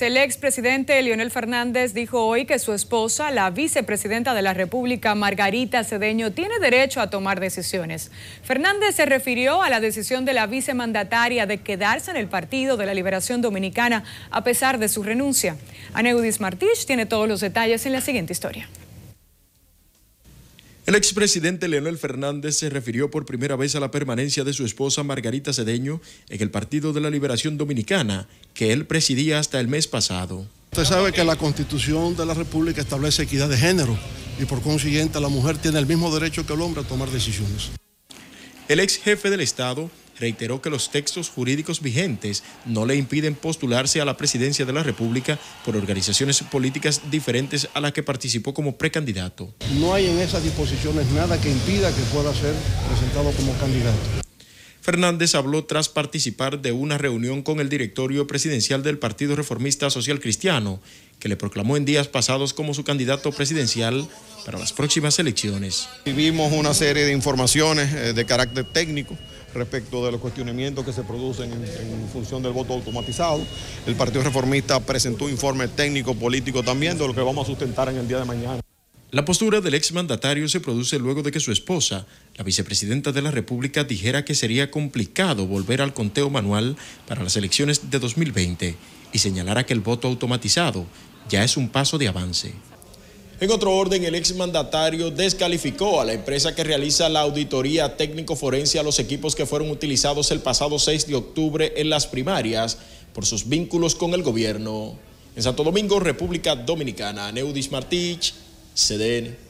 El expresidente Leonel Fernández dijo hoy que su esposa, la vicepresidenta de la República, Margarita Cedeño, tiene derecho a tomar decisiones. Fernández se refirió a la decisión de la vicemandataria de quedarse en el Partido de la Liberación Dominicana a pesar de su renuncia. Aneudis Martich tiene todos los detalles en la siguiente historia. El expresidente Leonel Fernández se refirió por primera vez a la permanencia de su esposa Margarita Cedeño en el Partido de la Liberación Dominicana, que él presidía hasta el mes pasado. Usted sabe que la Constitución de la República establece equidad de género y por consiguiente la mujer tiene el mismo derecho que el hombre a tomar decisiones. El ex jefe del Estado reiteró que los textos jurídicos vigentes no le impiden postularse a la presidencia de la República por organizaciones políticas diferentes a las que participó como precandidato. No hay en esas disposiciones nada que impida que pueda ser presentado como candidato. Fernández habló tras participar de una reunión con el directorio presidencial del Partido Reformista Social Cristiano, que le proclamó en días pasados como su candidato presidencial para las próximas elecciones. Vivimos una serie de informaciones eh, de carácter técnico respecto de los cuestionamientos que se producen en, función del voto automatizado. El Partido Reformista presentó un informe técnico político también de lo que vamos a sustentar en el día de mañana. La postura del exmandatario se produce luego de que su esposa, la vicepresidenta de la República, dijera que sería complicado volver al conteo manual para las elecciones de 2020 y señalara que el voto automatizado ya es un paso de avance. En otro orden, el exmandatario descalificó a la empresa que realiza la auditoría técnico-forense a los equipos que fueron utilizados el pasado 6 de octubre en las primarias por sus vínculos con el gobierno. En Santo Domingo, República Dominicana, Neudis Martich, CDN.